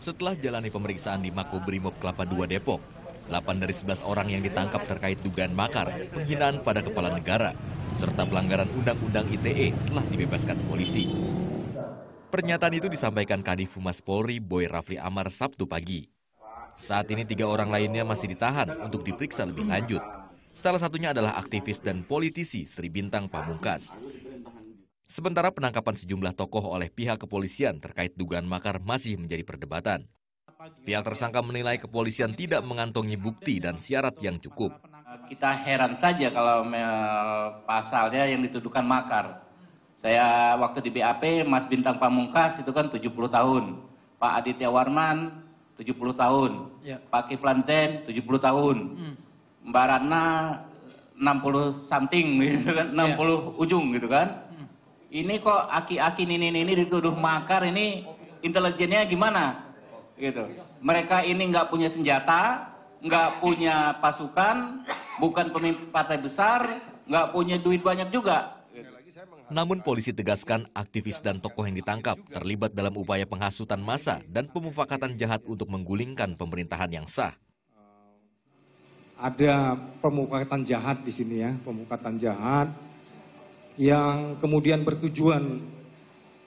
setelah jalani pemeriksaan di Mako Brimob Kelapa II Depok. 8 dari 11 orang yang ditangkap terkait dugaan makar, penghinaan pada kepala negara, serta pelanggaran Undang-Undang ITE telah dibebaskan polisi. Pernyataan itu disampaikan Kadif Humas Polri Boy Rafli Amar Sabtu pagi. Saat ini tiga orang lainnya masih ditahan untuk diperiksa lebih lanjut. Salah satunya adalah aktivis dan politisi Sri Bintang Pamungkas. Sementara penangkapan sejumlah tokoh oleh pihak kepolisian terkait dugaan makar masih menjadi perdebatan. Pihak tersangka menilai kepolisian tidak mengantongi bukti dan syarat yang cukup. Kita heran saja kalau pasalnya yang dituduhkan makar. Saya waktu di BAP, Mas Bintang Pamungkas itu kan 70 tahun. Pak Aditya Warman 70 tahun. Ya. Pak Kiflan Zen 70 tahun. Hmm. Mbak Ratna 60 something gitu kan, 60 ya. ujung gitu kan ini kok aki-aki ini ini dituduh makar ini intelijennya gimana gitu mereka ini nggak punya senjata nggak punya pasukan bukan pemimpin partai besar nggak punya duit banyak juga namun polisi tegaskan aktivis dan tokoh yang ditangkap terlibat dalam upaya penghasutan massa dan pemufakatan jahat untuk menggulingkan pemerintahan yang sah ada pemufakatan jahat di sini ya pemufakatan jahat yang kemudian bertujuan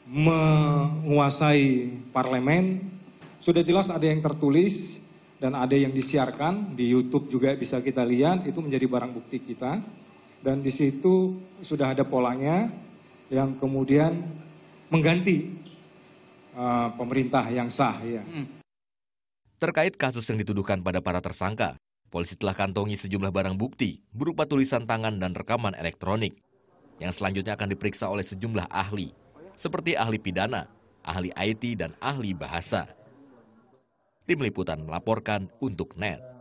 menguasai parlemen. Sudah jelas ada yang tertulis dan ada yang disiarkan di YouTube juga bisa kita lihat itu menjadi barang bukti kita dan di situ sudah ada polanya yang kemudian mengganti uh, pemerintah yang sah ya. Hmm. Terkait kasus yang dituduhkan pada para tersangka, polisi telah kantongi sejumlah barang bukti berupa tulisan tangan dan rekaman elektronik yang selanjutnya akan diperiksa oleh sejumlah ahli, seperti ahli pidana, ahli IT, dan ahli bahasa. Tim Liputan melaporkan untuk NET.